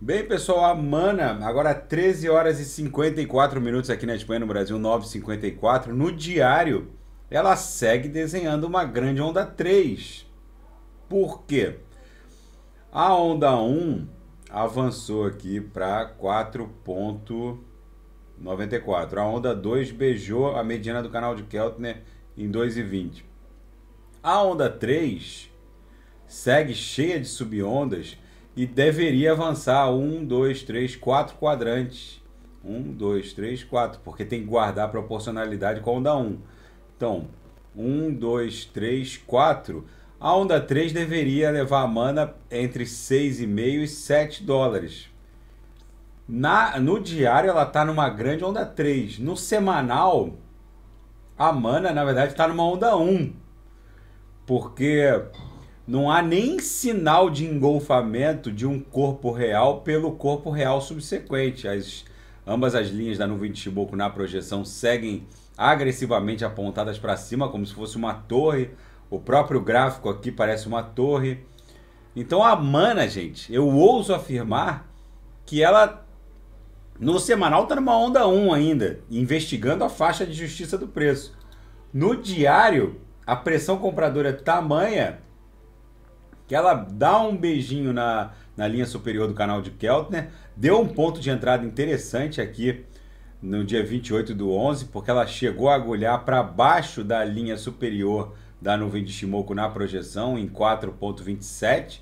Bem, pessoal, a Mana, agora 13 horas e 54 minutos aqui na Espanha, no Brasil, 9h54. No diário, ela segue desenhando uma grande onda 3. Por quê? A onda 1 avançou aqui para 4,94. A onda 2 beijou a mediana do canal de Keltner em 2,20. A onda 3 segue cheia de subondas e deveria avançar um, dois, três, quatro quadrantes. Um, dois, três, quatro, porque tem que guardar a proporcionalidade com a onda 1. Um. Então, um, dois, três, quatro. A onda 3 deveria levar a mana entre 6,5 e 7 dólares. Na, no diário ela está numa grande onda 3. No semanal, a mana, na verdade, está numa onda 1. Porque não há nem sinal de engolfamento de um corpo real pelo corpo real subsequente. As, ambas as linhas da nuvem de Shiboku na projeção seguem agressivamente apontadas para cima, como se fosse uma torre. O próprio gráfico aqui parece uma torre. Então a Mana, gente, eu ouso afirmar que ela no semanal está numa onda 1 ainda, investigando a faixa de justiça do preço. No diário, a pressão compradora é tamanha que ela dá um beijinho na, na linha superior do canal de Keltner, deu um ponto de entrada interessante aqui no dia 28 do 11, porque ela chegou a agulhar para baixo da linha superior da nuvem de Shimoku na projeção, em 4.27,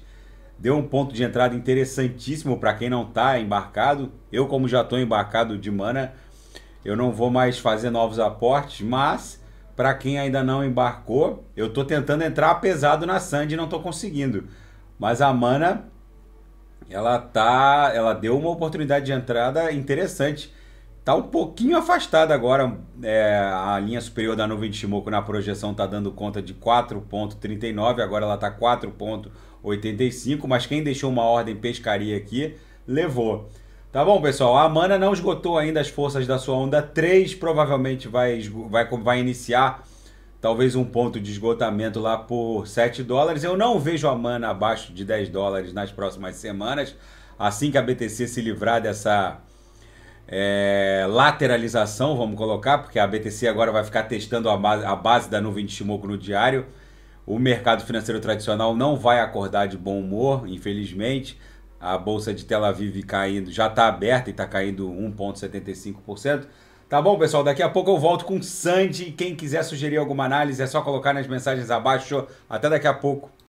deu um ponto de entrada interessantíssimo para quem não está embarcado. Eu, como já estou embarcado de mana, eu não vou mais fazer novos aportes, mas para quem ainda não embarcou, eu tô tentando entrar pesado na Sandy e não tô conseguindo. Mas a Mana, ela tá, ela deu uma oportunidade de entrada interessante. Tá um pouquinho afastada agora. É, a linha superior da nuvem de Shimoku na projeção tá dando conta de 4.39, agora ela tá 4.85, mas quem deixou uma ordem pescaria aqui levou. Tá bom, pessoal. A Mana não esgotou ainda as forças da sua onda 3. Provavelmente vai, vai, vai iniciar talvez um ponto de esgotamento lá por 7 dólares. Eu não vejo a Mana abaixo de 10 dólares nas próximas semanas. Assim que a BTC se livrar dessa é, lateralização, vamos colocar, porque a BTC agora vai ficar testando a base, a base da nuvem de Shimoku no diário. O mercado financeiro tradicional não vai acordar de bom humor, infelizmente a bolsa de Tel Aviv caindo, já está aberta e está caindo 1,75%. Tá bom, pessoal? Daqui a pouco eu volto com Sandy. Quem quiser sugerir alguma análise é só colocar nas mensagens abaixo. Até daqui a pouco.